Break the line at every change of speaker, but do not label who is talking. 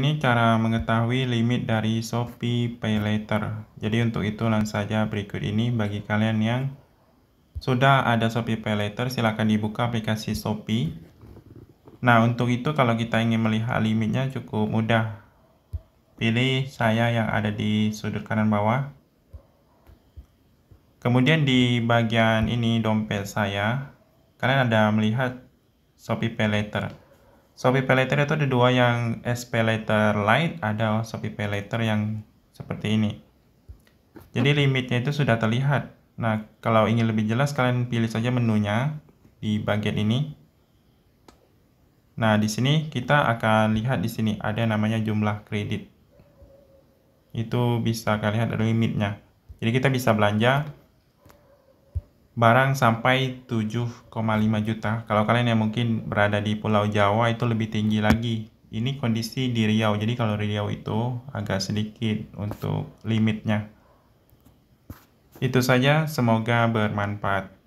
Ini cara mengetahui limit dari Shopee Pay Later. Jadi untuk itu langsung saja berikut ini bagi kalian yang sudah ada Shopee Pay Later silahkan dibuka aplikasi Shopee. Nah untuk itu kalau kita ingin melihat limitnya cukup mudah. Pilih saya yang ada di sudut kanan bawah. Kemudian di bagian ini dompet saya, kalian ada melihat Shopee Pay Later. Shopee Pay itu ada dua yang SP Later Lite, ada Shopee Pay yang seperti ini. Jadi limitnya itu sudah terlihat. Nah, kalau ingin lebih jelas kalian pilih saja menunya di bagian ini. Nah, di sini kita akan lihat di sini ada namanya jumlah kredit. Itu bisa kalian lihat ada limitnya. Jadi kita bisa belanja barang sampai 7,5 juta. Kalau kalian yang mungkin berada di Pulau Jawa itu lebih tinggi lagi. Ini kondisi di Riau. Jadi kalau Riau itu agak sedikit untuk limitnya. Itu saja, semoga bermanfaat.